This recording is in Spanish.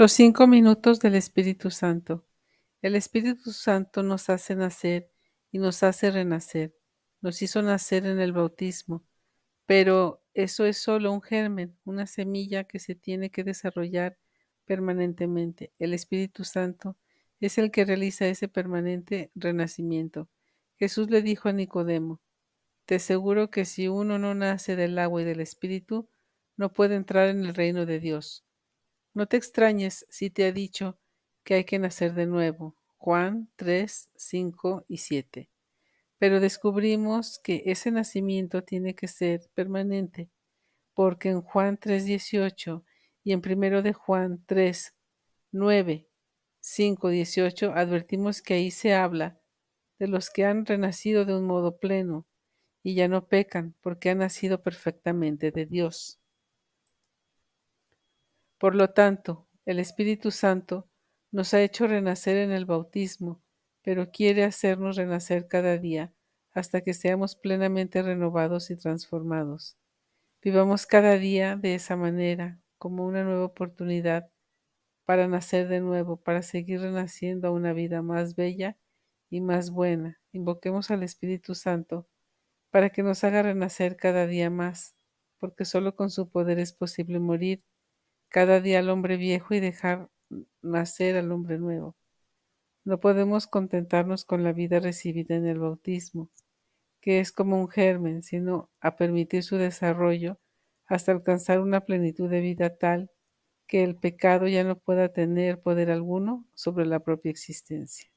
Los cinco minutos del Espíritu Santo. El Espíritu Santo nos hace nacer y nos hace renacer. Nos hizo nacer en el bautismo, pero eso es solo un germen, una semilla que se tiene que desarrollar permanentemente. El Espíritu Santo es el que realiza ese permanente renacimiento. Jesús le dijo a Nicodemo, te aseguro que si uno no nace del agua y del Espíritu, no puede entrar en el reino de Dios. No te extrañes si te ha dicho que hay que nacer de nuevo. Juan 3, 5 y 7. Pero descubrimos que ese nacimiento tiene que ser permanente, porque en Juan 3, 18 y en primero de Juan 3, 9, 5, 18 advertimos que ahí se habla de los que han renacido de un modo pleno y ya no pecan porque han nacido perfectamente de Dios. Por lo tanto, el Espíritu Santo nos ha hecho renacer en el bautismo, pero quiere hacernos renacer cada día hasta que seamos plenamente renovados y transformados. Vivamos cada día de esa manera, como una nueva oportunidad para nacer de nuevo, para seguir renaciendo a una vida más bella y más buena. Invoquemos al Espíritu Santo para que nos haga renacer cada día más, porque solo con su poder es posible morir cada día al hombre viejo y dejar nacer al hombre nuevo. No podemos contentarnos con la vida recibida en el bautismo, que es como un germen, sino a permitir su desarrollo hasta alcanzar una plenitud de vida tal que el pecado ya no pueda tener poder alguno sobre la propia existencia.